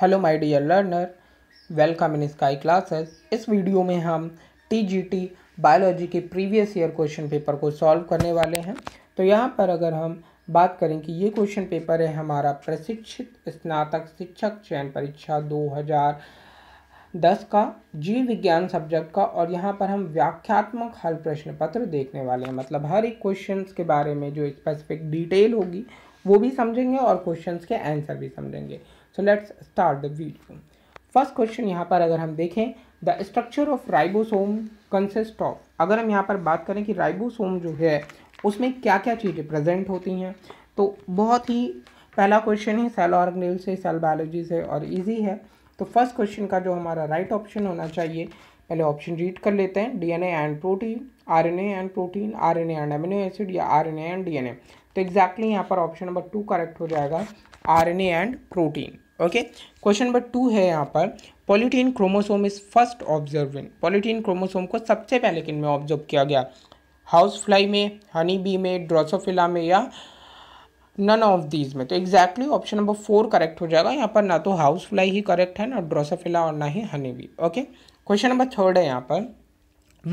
Hello my dear learner welcome in sky classes इस video में हम टीजीटी बायोलॉजी के प्रीवियस ईयर क्वेश्चन पेपर को सॉल्व करने वाले हैं तो यहाँ पर अगर हम बात करें कि ये क्वेश्चन पेपर है हमारा प्रशिक्षित स्नातक शिक्षक चयन परीक्षा 2010 का जीव विज्ञान सब्जेक्ट का और यहाँ पर हम व्याख्यात्मक हल प्रश्न पत्र देखने वाले हैं मतलब हर एक क्वेश्चन के बारे में जो स्पेसिफिक डिटेल होगी वो भी समझेंगे और क्वेश्चन के आंसर भी समझेंगे so let's start the video first question यहाँ पर अगर हम देखें the structure of ribosome consist of अगर हम यहाँ पर बात करें कि राइबोसोम जो है उसमें क्या क्या चीज़ें प्रेजेंट होती हैं तो बहुत ही पहला क्वेश्चन है सेल ऑर्गेनेल से सेल बायोलॉजी से और इजी है तो फर्स्ट क्वेश्चन का जो हमारा राइट right ऑप्शन होना चाहिए पहले ऑप्शन रीड कर लेते हैं DNA and protein RNA and protein RNA and amino acid या आरएनए एंड डीएनए तो एग्जैक्टली exactly यहाँ पर ऑप्शन नंबर टू करेक्ट हो जाएगा R and protein okay question number two है यहाँ पर polytene chromosome is first observe in polytene chromosome को सबसे पहले किन में ऑब्जर्व किया गया हाउस फ्लाई में हनी बी में ड्रोसोफिला में या नन ऑफ दीज में तो exactly option number four correct हो जाएगा यहाँ पर ना तो हाउस फ्लाई ही करेक्ट है ना ड्रोसोफिला और ना ही honey bee okay question number third है यहाँ पर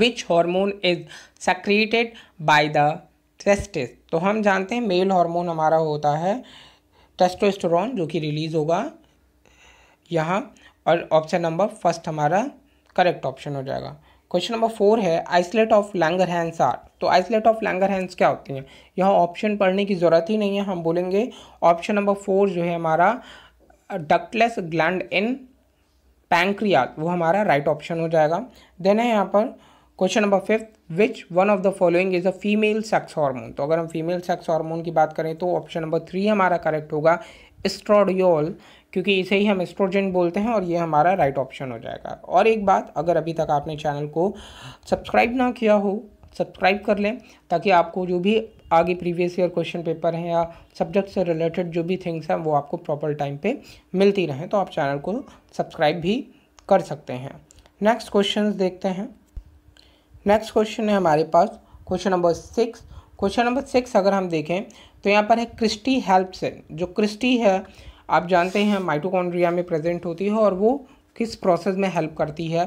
which hormone is secreted by the testis तो हम जानते हैं मेल हार्मोन हमारा होता है टेस्टोस्टेरोन जो कि रिलीज़ होगा यहाँ और ऑप्शन नंबर फर्स्ट हमारा करेक्ट ऑप्शन हो जाएगा क्वेश्चन नंबर फोर है islet of Langerhans are तो आइसलेट ऑफ लैंगर हैंड्स क्या होती हैं यहाँ ऑप्शन पढ़ने की ज़रूरत ही नहीं है हम बोलेंगे ऑप्शन नंबर फोर जो है हमारा डक्टलेस ग्लैंड इन पैंक्रियाज वो हमारा राइट right ऑप्शन हो जाएगा देन है यहाँ पर question number fifth which one of the following is a female sex hormone तो अगर हम फीमेल सेक्स हार्मोन की बात करें तो ऑप्शन नंबर थ्री हमारा करेक्ट होगा स्ट्रोडियोल क्योंकि इसे ही हम एस्ट्रोजन बोलते हैं और ये हमारा राइट right ऑप्शन हो जाएगा और एक बात अगर अभी तक आपने चैनल को सब्सक्राइब ना किया हो सब्सक्राइब कर लें ताकि आपको जो भी आगे प्रीवियस ईयर क्वेश्चन पेपर हैं या सब्जेक्ट से रिलेटेड जो भी थिंग्स हैं वो आपको प्रॉपर टाइम पे मिलती रहें तो आप चैनल को सब्सक्राइब भी कर सकते हैं नेक्स्ट क्वेश्चन देखते हैं नेक्स्ट क्वेश्चन है हमारे पास question number six question number six अगर हम देखें तो यहाँ पर है क्रिस्टी हेल्प जो क्रिस्टी है आप जानते हैं माइटोकॉन्ड्रिया में प्रेजेंट होती है और वो किस प्रोसेस में हेल्प करती है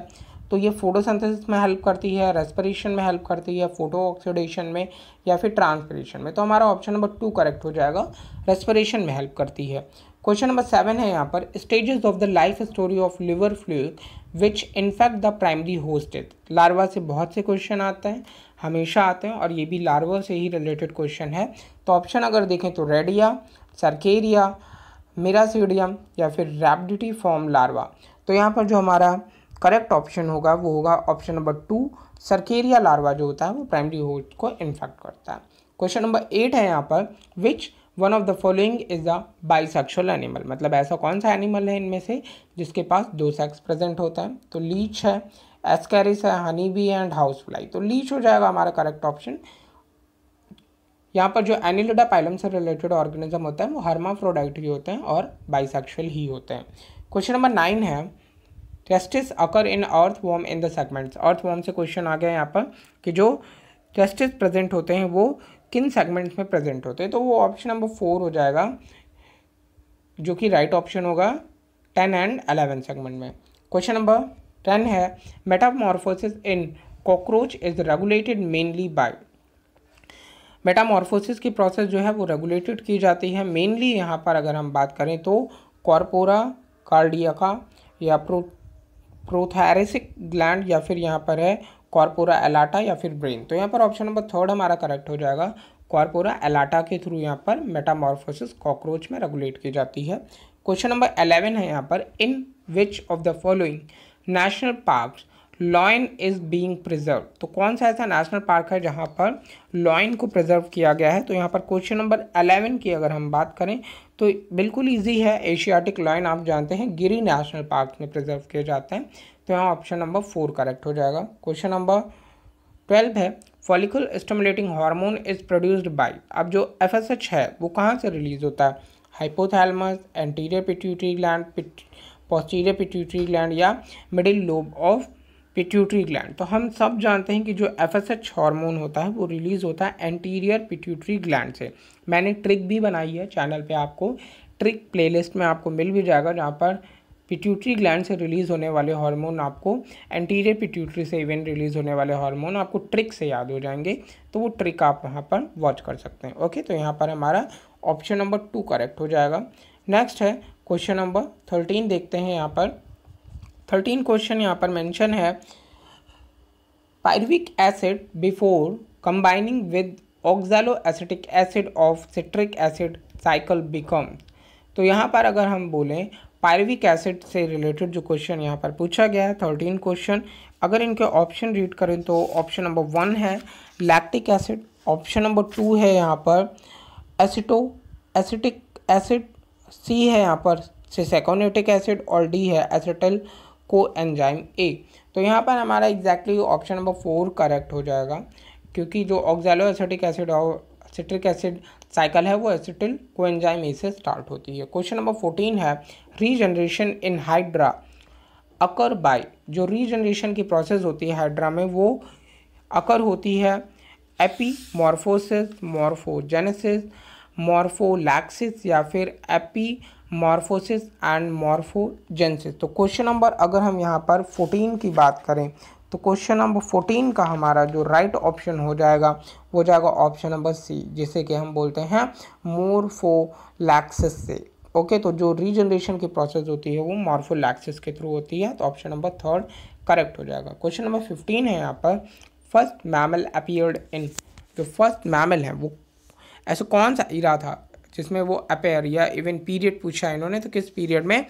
तो ये फोटोसिंथेसिस में हेल्प करती है रेस्पिरेशन में हेल्प करती है फोटो ऑक्सीडेशन में या फिर ट्रांसपिरेशन में तो हमारा ऑप्शन नंबर टू करेक्ट हो जाएगा रेस्पिरेशन में हेल्प करती है क्वेश्चन नंबर सेवन है यहाँ पर stages of the life story of liver fluke which infect the primary hosted larva से बहुत से क्वेश्चन आते हैं हमेशा आते हैं और ये भी लार्वा से ही रिलेटेड क्वेश्चन है तो ऑप्शन अगर देखें तो रेडिया सरकेरिया मेरासीडियम या फिर रैपडिटी फॉर्म लार्वा तो यहाँ पर जो हमारा करेक्ट ऑप्शन होगा वो होगा option number two cercaria larva जो होता है वो प्राइमरी होस्ट को इन्फेक्ट करता है क्वेश्चन नंबर एट है यहाँ पर which one of the following is a bisexual animal मतलब ऐसा कौन सा एनिमल है इनमें से जिसके पास दो सेक्स प्रेजेंट होता है तो लीच है एस्कैरिस है honey bee and house fly तो लीच हो जाएगा हमारा करेक्ट ऑप्शन यहाँ पर जो एनिलोडा पाइलम से रिलेटेड ऑर्गेनिज्म होता है वो हर्माफ्रोडाइट ही होते हैं और बाइसेक्सुअल ही होते हैं क्वेश्चन नंबर नाइन है testis occur in earthworm in the segments earthworm से क्वेश्चन आ गया यहाँ पर कि जो टेस्टिस प्रेजेंट होते हैं वो किन सेगमेंट्स में प्रेजेंट होते हैं तो वो ऑप्शन नंबर फोर हो जाएगा जो कि राइट ऑप्शन होगा टेन एंड अलेवन सेगमेंट में क्वेश्चन नंबर टेन है metamorphosis in cockroach is regulated mainly by metamorphosis की प्रोसेस जो है वो रेगुलेटेड की जाती है मेनली यहाँ पर अगर हम बात करें तो कॉर्पोरा कार्डियका या प्रो प्रोथैरेसिक ग्लैंड या फिर यहाँ पर है कॉरपोरा एलाटा या फिर ब्रेन तो यहाँ पर ऑप्शन नंबर थर्ड हमारा करेक्ट हो जाएगा कॉरपोरा एलाटा के थ्रू यहाँ पर मेटामॉर्फोसिस कॉकरोच में रेगुलेट की जाती है क्वेश्चन नंबर अलेवन है यहाँ पर in which of the following national park lion is being preserve तो कौन सा ऐसा नेशनल पार्क है जहाँ पर लॉयन को प्रिजर्व किया गया है तो यहाँ पर क्वेश्चन नंबर अलेवन की अगर हम बात करें तो बिल्कुल ईजी है एशियाटिक लॉयन आप जानते हैं गिरी नेशनल पार्क में प्रिजर्व किए जाते हैं तो यहाँ ऑप्शन नंबर फोर करेक्ट हो जाएगा क्वेश्चन नंबर ट्वेल्व है follicle stimulating hormone is produced by अब जो एफ है वो कहाँ से रिलीज होता है hypothalamus anterior pituitary gland posterior pituitary gland या middle lobe of pituitary gland तो हम सब जानते हैं कि जो एफ एस एच हार्मोन होता है वो रिलीज़ होता है एंटीरियर पिट्यूटरी ग्लैंड से मैंने ट्रिक भी बनाई है चैनल पे आपको ट्रिक प्लेलिस्ट में आपको मिल भी जाएगा जहाँ पर पिट्यूटरी ग्लैंड से रिलीज़ होने वाले हार्मोन आपको एंटीरियर पिट्यूटरी से इवन रिलीज़ होने वाले हार्मोन आपको ट्रिक से याद हो जाएंगे तो वो ट्रिक आप वहाँ पर वॉच कर सकते हैं ओके तो यहाँ पर हमारा ऑप्शन नंबर टू करेक्ट हो जाएगा नेक्स्ट है क्वेश्चन नंबर थर्टीन देखते हैं यहाँ पर थर्टीन क्वेश्चन यहाँ पर मैंशन है pyruvic acid before combining with oxaloacetic acid of citric acid cycle become तो यहाँ पर अगर हम बोलें पायरविक एसिड से रिलेटेड जो क्वेश्चन यहाँ पर पूछा गया है थर्टीन क्वेश्चन अगर इनके ऑप्शन रीड करें तो ऑप्शन नंबर वन है lactic acid option number two है यहाँ पर एसिटो एसिटिक एसिड सी है यहाँ पर सेकोनेटिक एसिड और डी है एसिटल को एंजाइम ए तो यहाँ पर हमारा exactly option number four correct हो जाएगा क्योंकि जो ऑक्जेलो एसिटिक एसिड और सिट्रिक एसिड साइकिल है वो एसिटिल कोएंजाइम ए से स्टार्ट होती है क्वेश्चन नंबर फोर्टीन है regeneration in hydra occur by जो रीजनरेशन की प्रोसेस होती है हाइड्रा में वो अकर होती है एपीमॉर्फोसिस मॉर्फोजेनेसिस मॉर्फोलैक्सिस या फिर एपीमॉर्फोसिस एंड मॉर्फोजेनेसिस तो क्वेश्चन नंबर अगर हम यहाँ पर फोर्टीन की बात करें तो क्वेश्चन नंबर फोर्टीन का हमारा जो राइट right ऑप्शन हो जाएगा वो जाएगा ऑप्शन नंबर सी जिसे कि हम बोलते हैं मोरफोलैक्सिस से ओके तो जो रीजनरेशन की प्रोसेस होती है वो मॉर्फोलैक्सिस के थ्रू होती है तो ऑप्शन नंबर थर्ड करेक्ट हो जाएगा क्वेश्चन नंबर फिफ्टीन है यहाँ पर फर्स्ट मैमल अपियर्ड इन जो फर्स्ट मैमल है वो ऐसा कौन सा इरा था जिसमें वो अपेयर या इवन पीरियड पूछा है इन्होंने तो किस पीरियड में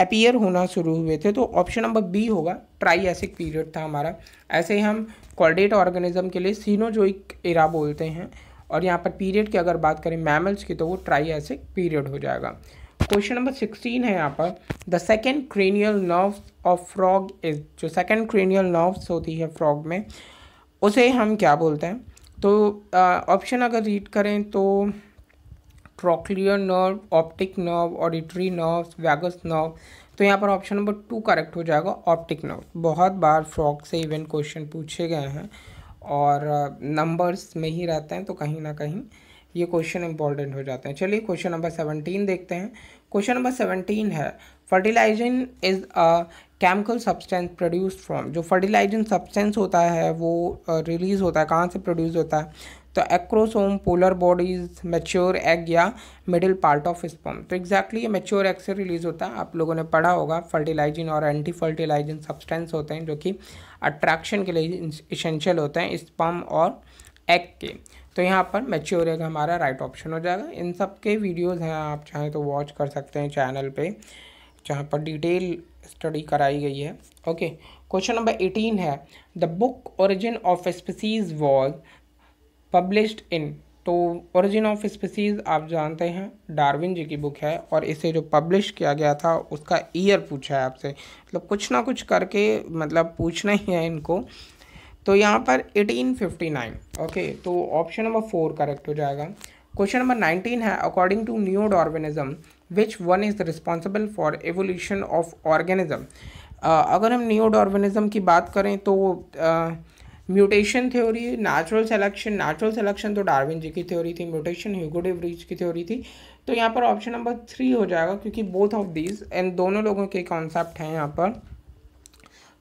अपीयर होना शुरू हुए थे तो ऑप्शन नंबर बी होगा ट्राई एसिक पीरियड था हमारा ऐसे ही हम कॉर्डेट ऑर्गेनिज्म के लिए सीनोजोइक एरा बोलते हैं और यहाँ पर पीरियड की अगर बात करें मैमल्स की तो वो ट्राई एसिक पीरियड हो जाएगा क्वेश्चन नंबर सिक्सटीन है यहाँ पर the second cranial nerves of frog is जो सेकेंड क्रेनियल नर्व्स होती है फ्रॉग में उसे हम क्या बोलते हैं तो ऑप्शन uh, अगर रीड करें तो trochlear nerve optic nerve auditory nerve vagus nerve तो यहाँ पर ऑप्शन नंबर टू करेक्ट हो जाएगा ऑप्टिक नर्व बहुत बार फ्रॉक से इवेंट क्वेश्चन पूछे गए हैं और नंबर्स uh, में ही रहते हैं तो कहीं ना कहीं ये क्वेश्चन इंपॉर्टेंट हो जाते हैं चलिए क्वेश्चन नंबर सेवनटीन देखते हैं क्वेश्चन नंबर सेवनटीन है fertilizin is a chemical substance produce from जो फर्टिलाइजन सब्सटेंस होता है वो रिलीज़ uh, होता है कहाँ से प्रोड्यूस होता है तो acrosome polar bodies mature egg या मिडिल पार्ट ऑफ स्पम तो एग्जैक्टली ये मेच्योर एग से रिलीज होता है आप लोगों ने पढ़ा होगा फर्टिलाइजिंग और एंटी फर्टिलाइजिंग सब्सटेंस होते हैं जो कि अट्रैक्शन के लिए इसेंशियल होते हैं स्पम और एग के तो यहाँ पर मेच्योर एग हमारा राइट ऑप्शन हो जाएगा इन सब के वीडियोज़ हैं आप चाहें तो वॉच कर सकते हैं चैनल पर जहाँ पर डिटेल स्टडी कराई गई है ओके क्वेश्चन नंबर एटीन है the book Origin of Species was published in तो ओरिजिन ऑफ स्पीसीज आप जानते हैं डार्विन जी की बुक है और इसे जो पब्लिश किया गया था उसका ईयर पूछा है आपसे मतलब कुछ ना कुछ करके मतलब पूछना ही है इनको तो यहाँ पर 1859 ओके तो ऑप्शन नंबर फोर करेक्ट हो जाएगा क्वेश्चन नंबर 19 है according to new Darwinism which one is responsible for evolution of organism अगर हम न्यू डार्विनिज्म की बात करें तो uh, mutation theory natural selection natural selection तो डार्विन जी की थ्योरी थी म्यूटेशन ह्यूगो डेवरीज की थ्योरी थी तो यहाँ पर ऑप्शन नंबर थ्री हो जाएगा क्योंकि बोथ ऑफ दीज एंड दोनों लोगों के कॉन्सेप्ट हैं यहाँ पर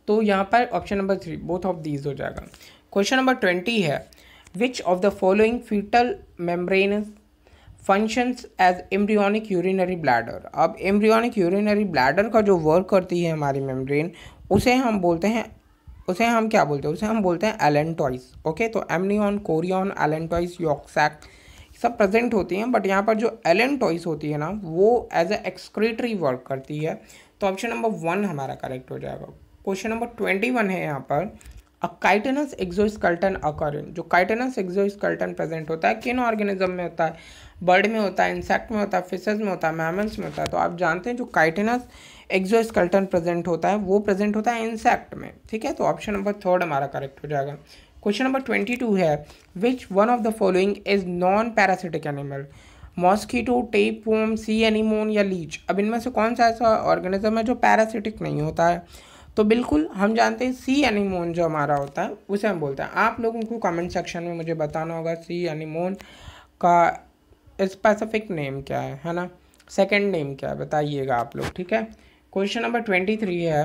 तो यहाँ पर option number three both of these हो जाएगा क्वेश्चन नंबर ट्वेंटी है which of the following foetal membrane functions as embryonic urinary bladder अब एम्ब्रियोनिक यूरिनरी ब्लैडर का जो वर्क करती है हमारी मेम्ब्रेन उसे हम बोलते हैं उसे हम क्या बोलते हैं उसे हम बोलते हैं एलेंटॉइस ओके तो एमनियन कोरियन एलेंटॉइस योक्सैक सब प्रेजेंट होती हैं बट यहाँ पर जो एलेंटॉइस होती है ना वो एज ए एक्सक्रेटरी वर्क करती है तो ऑप्शन नंबर वन हमारा करेक्ट हो जाएगा क्वेश्चन नंबर ट्वेंटी वन है यहाँ पर अ काइटेनस एग्जोस्कल्टन अकर जो काइटेनस एग्जोस्कल्टन प्रेजेंट होता है किन ऑर्गेनिज्म में होता है बर्ड में होता है इंसेक्ट में होता है फिशेज में होता है मैमल्स में होता है तो आप जानते हैं जो काइटेनस एग्जोस्कल्टन प्रेजेंट होता है वो प्रेजेंट होता है इंसेक्ट में ठीक है तो ऑप्शन नंबर थर्ड हमारा करेक्ट हो जाएगा क्वेश्चन नंबर ट्वेंटी टू है which one of the following is non parasitic animal mosquito tapeworm sea anemone या लीच अब इनमें से कौन सा ऐसा ऑर्गेनिज्म है जो पैरासिटिक नहीं होता है तो बिल्कुल हम जानते हैं सी एनिमोन जो हमारा होता है उसे हम बोलते हैं आप लोगों को कमेंट सेक्शन में मुझे बताना होगा सी एनिमोन का स्पेसिफिक नेम क्या है है ना सेकेंड नेम क्या है बताइएगा आप लोग ठीक है क्वेश्चन नंबर ट्वेंटी थ्री है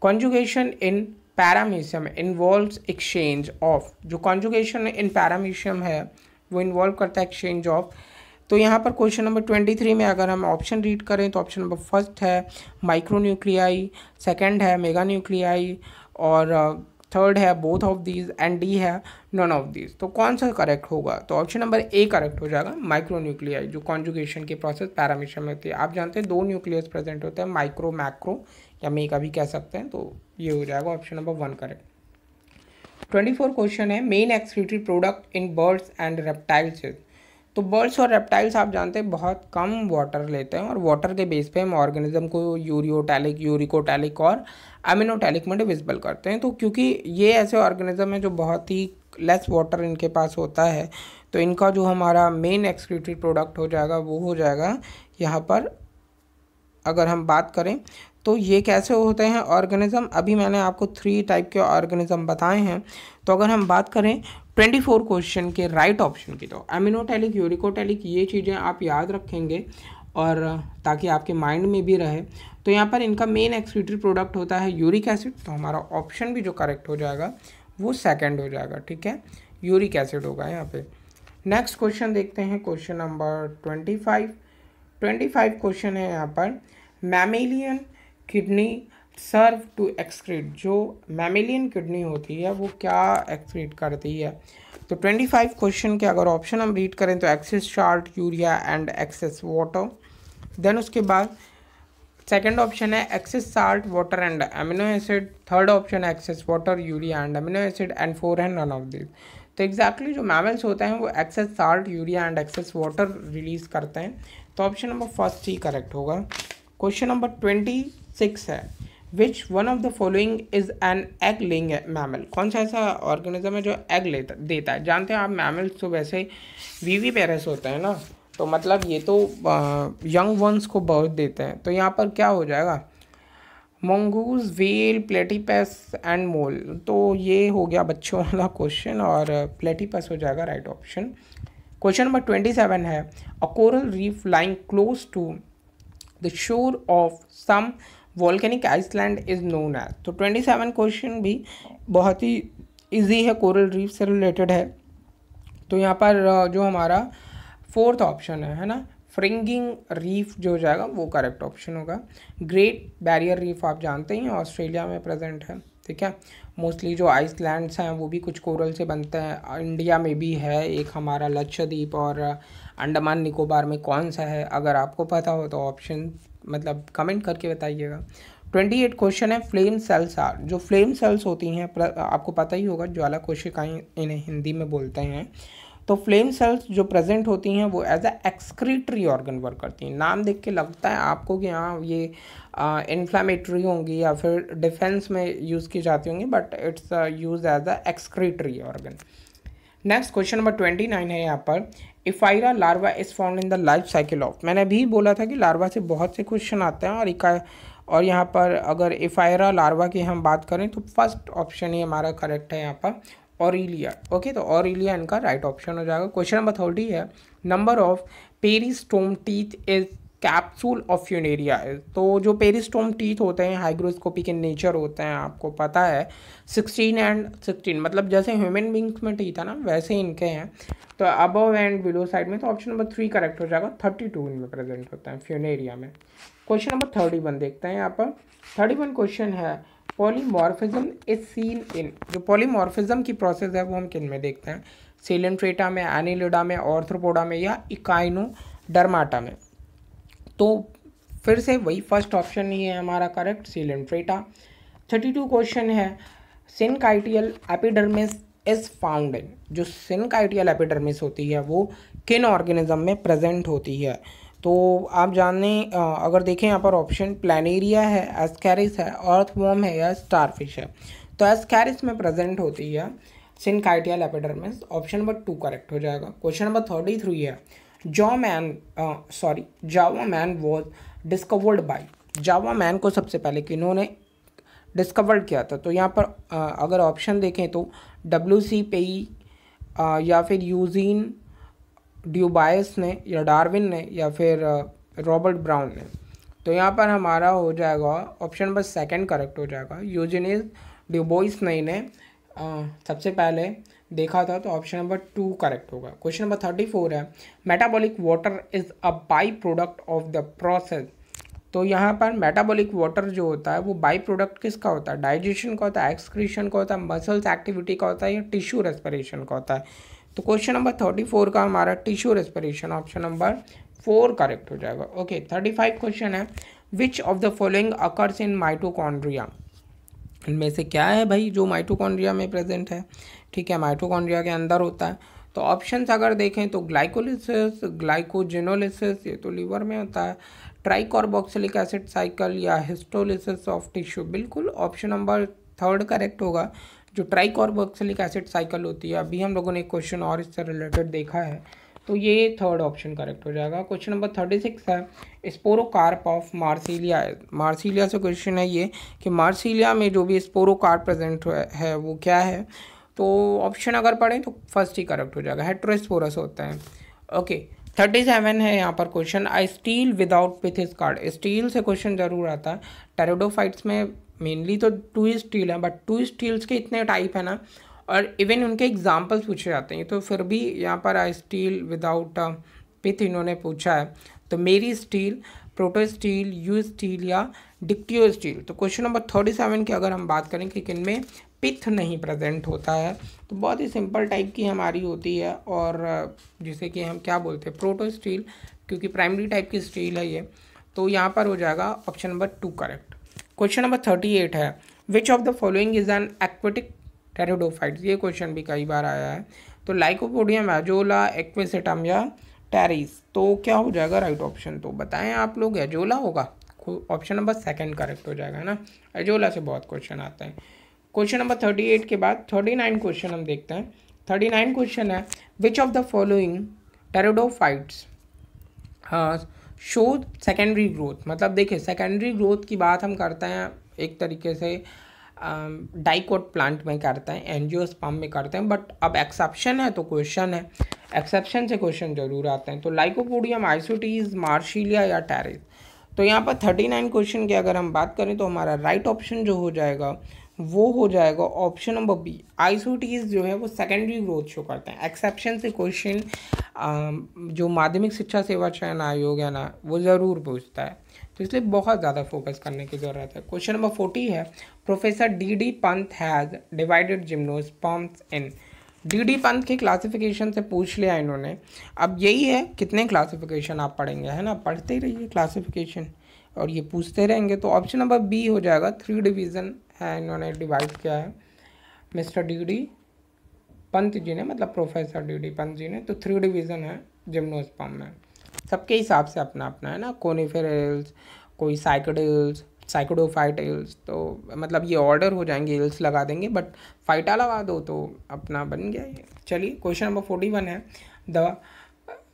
conjugation in paramecium involve exchange of जो कॉन्जुगेशन इन पैरामीशियम है वो इन्वॉल्व करता है एक्सचेंज ऑफ तो यहाँ पर क्वेश्चन नंबर ट्वेंटी थ्री में अगर हम ऑप्शन रीड करें तो ऑप्शन नंबर फर्स्ट है माइक्रो न्यूक्लियाई सेकेंड है मेगा न्यूक्लियाई और थर्ड है both of these and D है नॉन ऑफ दीज तो कौन सा करेक्ट होगा तो ऑप्शन नंबर ए करेक्ट हो जाएगा माइक्रो न्यूक्लियाई जो कॉन्जुगेशन के प्रोसेस पैरामीटर में होती है आप जानते हैं दो न्यूक्लियस प्रेजेंट होते हैं माइक्रो मैक्रो या का भी कह सकते हैं तो ये हो जाएगा option number one correct twenty four question है main excretory product in birds and reptiles तो बर्ड्स और रेप्टाइल्स आप जानते हैं बहुत कम वाटर लेते हैं और वाटर के बेस पे हम ऑर्गेनिज्म को यूरियोटैलिक यूरिकोटैलिक और एमिनोटेलिक में डिविजिबल करते हैं तो क्योंकि ये ऐसे ऑर्गेनिज्म है जो बहुत ही लेस वाटर इनके पास होता है तो इनका जो हमारा मेन एक्सक्रीटरी प्रोडक्ट हो जाएगा वो हो जाएगा यहाँ पर अगर हम बात करें तो ये कैसे होते हैं ऑर्गेनिज़म अभी मैंने आपको थ्री टाइप के ऑर्गेनिज़म बताए हैं तो अगर हम बात करें ट्वेंटी फोर क्वेश्चन के राइट ऑप्शन की तो एमिनोटेलिक यूरिकोटेलिक ये चीज़ें आप याद रखेंगे और ताकि आपके माइंड में भी रहे तो यहाँ पर इनका मेन एक्सक्यूटरी प्रोडक्ट होता है यूरिक एसिड तो हमारा ऑप्शन भी जो करेक्ट हो जाएगा वो सेकेंड हो जाएगा ठीक है यूरिक एसिड होगा यहाँ पे नेक्स्ट क्वेश्चन देखते हैं question number twenty five twenty five question है यहाँ पर mammalian kidney serve to excrete जो मैमिलियन किडनी होती है वो क्या एक्सक्रीट करती है तो ट्वेंटी फाइव क्वेश्चन के अगर ऑप्शन हम रीड करें तो excess salt urea and excess water then उसके बाद सेकेंड ऑप्शन है excess salt water and amino acid third option है excess water urea and amino acid and four है नन ऑफ दिस तो एक्जैक्टली जो मैमल्स होते हैं वो excess salt urea and excess water release करते हैं तो ऑप्शन नंबर फर्स्ट ही करेक्ट होगा क्वेश्चन नंबर ट्वेंटी सिक्स है which one of the following is an egg laying कौन सा ऐसा ऑर्गेनिज्म है जो एग लेता देता है जानते हैं आप मैमल्स तो वैसे वीवी पेरस होते हैं ना तो मतलब ये तो यंग वंस को बहुत देते हैं तो यहाँ पर क्या हो जाएगा mongoose whale platypus and mole तो ये हो गया बच्चों वाला क्वेश्चन और प्लेटीपस हो जाएगा right option question number twenty seven है a coral reef lying close to the shore of some volcanic island is known as तो ट्वेंटी सेवन क्वेश्चन भी बहुत ही ईजी है कोरल रीफ से रिलेटेड है तो यहाँ पर जो हमारा फोर्थ ऑप्शन है है ना फ्रिंगिंग रीफ जो जाएगा वो करेक्ट ऑप्शन होगा ग्रेट बैरियर रीफ आप जानते ही हैं ऑस्ट्रेलिया में प्रेजेंट है ठीक है मोस्टली जो आइसलैंड्स हैं वो भी कुछ कोरल से बनते हैं इंडिया में भी है एक हमारा लक्षद्वीप और अंडमान निकोबार में कौन सा है अगर आपको पता हो तो ऑप्शन मतलब कमेंट करके बताइएगा ट्वेंटी एट क्वेश्चन है फ्लेम सेल्स आर जो फ्लेम सेल्स होती हैं आपको पता ही होगा ज्वाला कोशिकाएँ इन्हें हिंदी में बोलते हैं तो फ्लेम सेल्स जो प्रेजेंट होती हैं वो as a excretory organ work करती हैं नाम देख के लगता है आपको कि हाँ ये इन्फ्लामेटरी होंगी या फिर डिफेंस में यूज़ की जाती होंगी but it's use as a excretory organ next question number twenty nine है यहाँ पर ephyra larva is found in the life cycle of मैंने अभी बोला था कि लार्वा से बहुत से क्वेश्चन आते हैं और इका और यहाँ पर अगर इफायरा लार्वा की हम बात करें तो फर्स्ट ऑप्शन ही हमारा करेक्ट है यहाँ पर ऑरिलिया ओके तो ऑरिलिया इनका राइट ऑप्शन हो जाएगा क्वेश्चन नंबर थर्टी है number of peristome teeth is capsule of Funaria तो जो पेरिस्टोम टीथ होते हैं हाइग्रोस्कोपिक इन नेचर होते हैं आपको पता है सिक्सटीन एंड सिक्सटीन मतलब जैसे ह्यूमन बींग्स में टीथ है ना वैसे इनके हैं तो अबव एंड बिलो साइड में तो ऑप्शन नंबर थ्री करेक्ट हो जाएगा थर्टी टू इनमें प्रेजेंट होता है फ्यूनेरिया में क्वेश्चन नंबर थर्टी वन देखते हैं यहाँ पर थर्टी वन क्वेश्चन है पॉलीमॉर्फिज्म इज सीन इन जो पॉलीमॉर्फिज्म की प्रोसेस है वो हम किन में देखते हैं सेलेंट्रेटा में एनिलोडा में ऑर्थ्रोपोडा में या इकाइनो डर्माटा में तो फिर से वही फर्स्ट ऑप्शन ही है हमारा correct Coelenterata thirty two question है syncytial epidermis is found in जो सिनकाइटियल एपिडर्मिस होती है वो किन ऑर्गेनिज्म में प्रेजेंट होती है तो आप जानने अगर देखें यहाँ पर ऑप्शन प्लानेरिया है एस्कैरिस है अर्थ अर्थवॉर्म है या स्टारफिश है तो एस्कैरिस में प्रेजेंट होती है syncytial epidermis option number two correct हो जाएगा क्वेश्चन नंबर थर्टी थ्री है jaw man sorry Java man was discovered by Java man को सबसे पहले किन्होंने डिस्कवर्ड किया था तो यहाँ पर अगर ऑप्शन देखें तो डब्ल्यू सी पे या फिर यूजीन ड्यूबाइस ने या डार्विन ने या फिर रॉबर्ट uh, ब्राउन ने तो यहाँ पर हमारा हो जाएगा ऑप्शन नंबर सेकंड करेक्ट हो जाएगा यूजिनिस ड्यूबोइस ने इन्हें uh, सबसे पहले देखा था तो ऑप्शन नंबर टू करेक्ट होगा क्वेश्चन नंबर थर्टी फोर है metabolic water is a by product of the process तो यहाँ पर मेटाबॉलिक वाटर जो होता है वो बाई प्रोडक्ट किसका होता है डाइजेशन का होता है एक्सक्रीशन का होता है मसल्स एक्टिविटी का होता है या टिश्यू रेस्परेशन का होता है तो क्वेश्चन नंबर थर्टी फोर का हमारा tissue respiration option number four correct हो जाएगा ओके थर्टी फाइव क्वेश्चन है which of the following occurs in mitochondria इनमें से क्या है भाई जो माइटोकॉन्ड्रिया में प्रेजेंट है ठीक है माइटोकॉन्ड्रिया के अंदर होता है तो ऑप्शंस अगर देखें तो ग्लाइकोलिसिस ग्लाइकोजेनोलिसिस ये तो लीवर में होता है ट्राइकॉर्बोक्सिलिक एसिड साइकिल या हिस्टोलिसिस ऑफ टिश्यू बिल्कुल ऑप्शन नंबर थर्ड करेक्ट होगा जो ट्राइक और बक्सलिक एसिड साइकिल होती है अभी हम लोगों ने एक क्वेश्चन और इससे रिलेटेड देखा है तो ये थर्ड ऑप्शन करेक्ट हो जाएगा क्वेश्चन नंबर थर्टी सिक्स है स्पोरोकार्प ऑफ मार्सिलिया मार्सिलिया से क्वेश्चन है ये कि मार्सिलिया में जो भी स्पोरोकार्प प्रेजेंट है वो क्या है तो ऑप्शन अगर पढ़ें तो फर्स्ट ही करेक्ट हो जाएगा हेट्रोस्पोरस होता है ओके थर्टी सेवन है यहाँ पर क्वेश्चन आई stele without pith is called stele से क्वेश्चन जरूर आता है टेरोडोफाइट्स में मेनली तो टू स्टील है बट टू स्टील्स के इतने टाइप हैं ना और इवन उनके एग्जाम्पल्स पूछे जाते हैं तो फिर भी यहाँ पर स्टील विदाउट पिथ इन्होंने पूछा है तो मेरी stele protostele eustele या डिक्टियो स्टील तो क्वेश्चन नंबर थर्टी सेवन की अगर हम बात करें कि किन में पिथ नहीं प्रेजेंट होता है तो बहुत ही सिंपल टाइप की हमारी होती है और uh, जिसे कि हम क्या बोलते हैं प्रोटो स्टील क्योंकि प्राइमरी टाइप की स्टील है ये तो यहाँ पर हो जाएगा option number two correct question number thirty eight है which of the following is an aquatic pteridophyte ये क्वेश्चन भी कई बार आया है तो लाइकोपोडियम एजोला एक्वेसेटम या टेरिस तो क्या हो जाएगा राइट ऑप्शन तो बताएं आप लोग एजोला होगा ऑप्शन नंबर सेकंड करेक्ट हो जाएगा ना एजोला से बहुत क्वेश्चन आते हैं क्वेश्चन नंबर थर्टी एट के बाद थर्टी नाइन क्वेश्चन हम देखते हैं थर्टी नाइन क्वेश्चन है which of the following pteridophytes हाँ शो सेकेंडरी ग्रोथ मतलब देखिए सेकेंडरी ग्रोथ की बात हम करते हैं एक तरीके से डाइकोट प्लांट में करते हैं पम्प में करते हैं बट अब एक्सेप्शन है तो क्वेश्चन है एक्सेप्शन से क्वेश्चन जरूर आते हैं तो लाइकोपोडियम आइसोटीज मार्शीलिया या टेरिस तो यहाँ पर थर्टी नाइन क्वेश्चन की अगर हम बात करें तो हमारा राइट right ऑप्शन जो हो जाएगा वो हो जाएगा ऑप्शन नंबर बी आईसीटीज जो है वो सेकेंडरी ग्रोथ शो करते हैं एक्सेप्शन से क्वेश्चन जो माध्यमिक शिक्षा सेवा चयन आयोग है ना वो ज़रूर पूछता है तो इसलिए बहुत ज़्यादा फोकस करने की ज़रूरत है क्वेश्चन नंबर फोर्टी है professor D D Pant has divided gymnosperms in D D Pant के क्लासिफिकेशन से पूछ लिया इन्होंने अब यही है कितने क्लासिफिकेशन आप पढ़ेंगे है ना पढ़ते ही रहिए क्लासिफिकेशन और ये पूछते रहेंगे तो ऑप्शन नंबर बी हो जाएगा थ्री डिवीज़न है इन्होंने डिवाइड किया है mister D D Pant ji ने मतलब professor D D Pant ji ने तो थ्री डिवीज़न है जिम्नोस्पम में सबके हिसाब से अपना अपना है ना कोनीफेर एल्स कोई साइकडिल्स साइकोडोफाइट एल्स तो मतलब ये ऑर्डर हो जाएंगे एल्स लगा देंगे बट फाइटा लगा दो तो अपना बन गया ये चलिए क्वेश्चन नंबर फोर्टी वन है द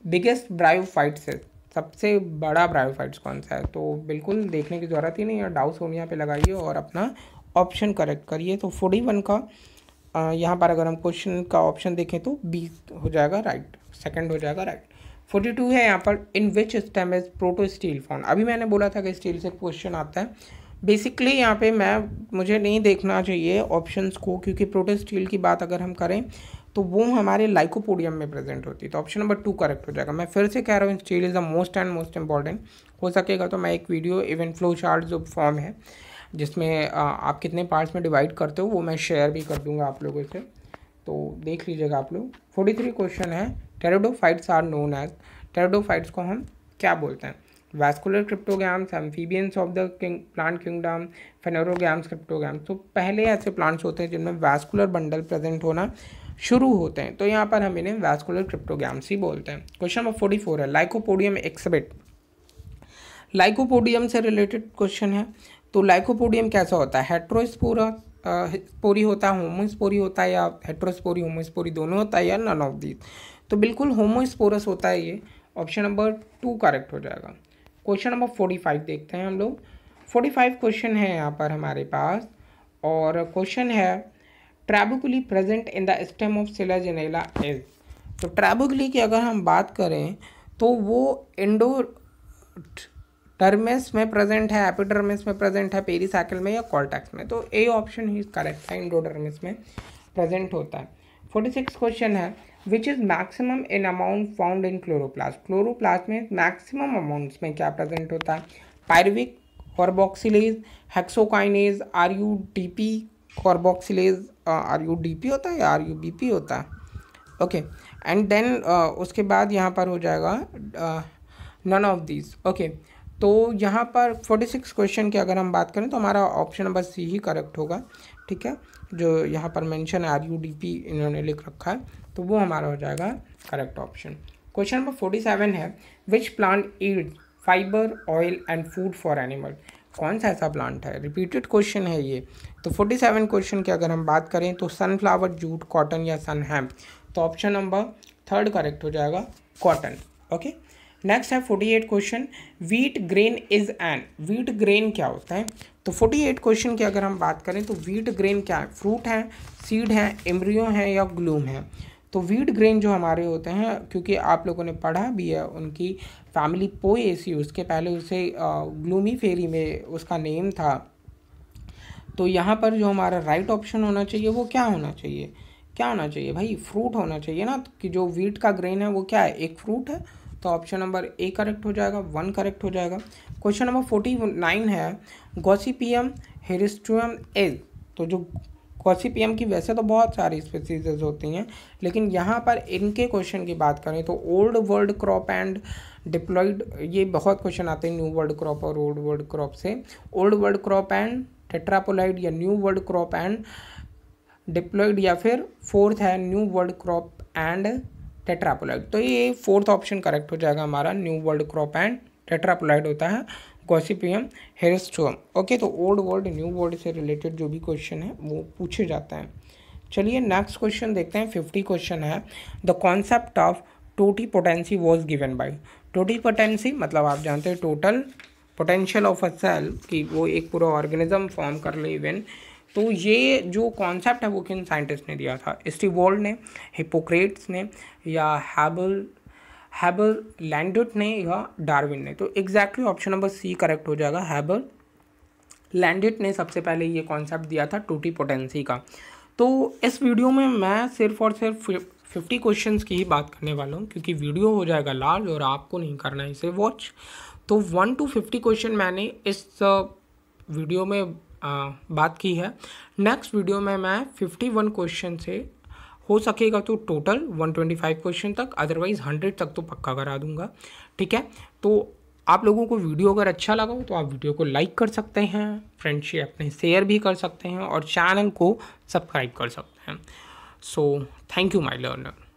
बिगेस्ट फाइट्स है सबसे बड़ा फाइट्स कौन सा है तो बिल्कुल देखने की ज़रूरत ही नहीं है डाउ सोनिया पे लगाइए और अपना ऑप्शन करेक्ट करिए तो फोर्टी वन का यहाँ पर अगर हम क्वेश्चन का ऑप्शन देखें तो बी हो जाएगा राइट सेकंड हो जाएगा राइट फोर्टी टू है यहाँ पर in which stem is protostele found अभी मैंने बोला था कि स्टील से क्वेश्चन आता है बेसिकली यहाँ पे मैं मुझे नहीं देखना चाहिए ऑप्शंस को क्योंकि प्रोटो स्टील की बात अगर हम करें तो वो हमारे लाइकोपोडियम में प्रेजेंट होती है तो ऑप्शन नंबर टू करेक्ट हो जाएगा मैं फिर से कह रहा हूँ stele is the most and most important हो सकेगा तो मैं एक वीडियो इवन फ्लो चार्ट जो फॉर्म है जिसमें आप कितने पार्ट्स में डिवाइड करते हो वो मैं शेयर भी कर दूंगा आप लोगों से तो देख लीजिएगा आप लोग फोर्टी थ्री क्वेश्चन है pteridophytes are known as pteridophytes को हम क्या बोलते हैं vascular cryptogams amphibians of the king plant kingdom phanerogams cryptogams तो पहले ऐसे प्लांट्स होते हैं जिनमें वैस्कुलर बंडल प्रेजेंट होना शुरू होते हैं तो यहाँ पर हम इन्हें वैस्कुलर क्रिप्टोग्राम्स ही बोलते हैं क्वेश्चन नंबर फोर्टी फोर है लाइकोपोडियम एक्सबिट लाइकोपोडियम से रिलेटेड क्वेश्चन है तो लाइकोपोडियम कैसा होता है हेट्रोस्पोरा स्पोरी होता है होमोस्पोरी होता है या हेट्रोस्पोरी होमोस्पोरी दोनों होता है या नन ऑफ दीज तो बिल्कुल होमोस्पोरस होता है ये ऑप्शन नंबर टू करेक्ट हो जाएगा क्वेश्चन नंबर फोर्टी फाइव देखते हैं हम लोग फोर्टी फाइव क्वेश्चन है यहाँ पर हमारे पास और क्वेश्चन है trabeculae present in the stem of Selaginella is तो ट्रैबुकली की अगर हम बात करें तो वो इंडो टर्मेस में प्रेजेंट है एपिडर्मिस में प्रेजेंट है साइकिल में या कॉल्टैक्स में तो ए ऑप्शन ही करेक्ट है इंडोडर्मिस में प्रेजेंट होता है फोर्टी सिक्स क्वेश्चन है which is maximum in amount found in chloroplast chloroplast में मैक्सिमम अमाउंट्स में क्या प्रेजेंट होता है pyruvic carboxylase hexokinase R U D P carboxylase R U D P होता है या आर यू बी पी होता है ओके एंड देन उसके बाद यहाँ पर हो जाएगा नन ऑफ दीज ओके तो यहाँ पर 46 क्वेश्चन की अगर हम बात करें तो हमारा ऑप्शन नंबर सी ही करेक्ट होगा ठीक है जो यहाँ पर mention R U D P इन्होंने लिख रखा है तो वो हमारा हो जाएगा correct option question number forty seven है which plant yield fibre oil and food for animal कौन सा ऐसा प्लांट है रिपीटेड क्वेश्चन है ये तो फोर्टी सेवन क्वेश्चन की अगर हम बात करें तो सनफ्लावर जूट कॉटन या सन हैम्प तो ऑप्शन नंबर थर्ड करेक्ट हो जाएगा कॉटन ओके okay? नेक्स्ट है forty eight question wheat grain is an wheat grain क्या होता है तो फोर्टी एट क्वेश्चन की अगर हम बात करें तो वीट ग्रेन क्या है फ्रूट है सीड है एम्ब्रियो है या ग्लूम है तो वीट ग्रेन जो हमारे होते हैं क्योंकि आप लोगों ने पढ़ा भी है उनकी फैमिली पोए ऐसी उसके पहले उसे ग्लूमी फेरी में उसका नेम था तो यहाँ पर जो हमारा राइट ऑप्शन होना चाहिए वो क्या होना चाहिए क्या होना चाहिए भाई फ्रूट होना चाहिए ना कि जो वीट का ग्रेन है वो क्या है एक फ्रूट है तो ऑप्शन नंबर ए करेक्ट हो जाएगा वन करेक्ट हो जाएगा क्वेश्चन नंबर फोर्टी नाइन है गोसीपीएम हेरिस्ट्रियम एज तो जो गोसीपीएम की वैसे तो बहुत सारी स्पीसीज होती हैं लेकिन यहाँ पर इनके क्वेश्चन की बात करें तो old world crop and diploid ये बहुत क्वेश्चन आते हैं न्यू वर्ल्ड क्रॉप और ओल्ड वर्ल्ड क्रॉप से old world crop and tetraploid या new world crop and diploid या फिर फोर्थ है new world crop and tetraploid तो ये फोर्थ ऑप्शन करेक्ट हो जाएगा हमारा new world crop and tetraploid होता है गोसिपियम हेरस्टोम ओके तो ओल्ड वर्ल्ड न्यू वर्ल्ड से रिलेटेड जो भी क्वेश्चन है वो पूछे जाते हैं चलिए नेक्स्ट क्वेश्चन देखते हैं फिफ्टी क्वेश्चन है the concept of totipotency was given by totipotency मतलब आप जानते हैं total potential of a cell कि वो एक पूरा ऑर्गेनिज्म फॉर्म कर ले इवन तो ये जो कॉन्सेप्ट है वो किन साइंटिस्ट ने दिया था स्टीवोल्ड ने हिपोक्रेट्स ने या हैबल हैबल लैंडट ने या डार्विन ने तो exactly option number C correct हो जाएगा हैबल लैंडिट ने सबसे पहले ये कॉन्सेप्ट दिया था टूटी पोटेंसी का तो इस वीडियो में मैं सिर्फ और सिर्फ फिफ्टी क्वेश्चन की ही बात करने वाला हूँ क्योंकि वीडियो हो जाएगा लाल और आपको नहीं करना है इसे वॉच तो वन टू फिफ्टी क्वेश्चन मैंने इस वीडियो uh, में आ, बात की है नेक्स्ट वीडियो में मैं फिफ्टी वन क्वेश्चन से हो सकेगा तो total one twenty five question तक अदरवाइज़ हंड्रेड तक तो पक्का करा दूंगा ठीक है तो आप लोगों को वीडियो अगर अच्छा लगा हो तो आप वीडियो को लाइक कर सकते हैं फ्रेंडशिप अपने शेयर भी कर सकते हैं और चैनल को सब्सक्राइब कर सकते हैं so thank you my learner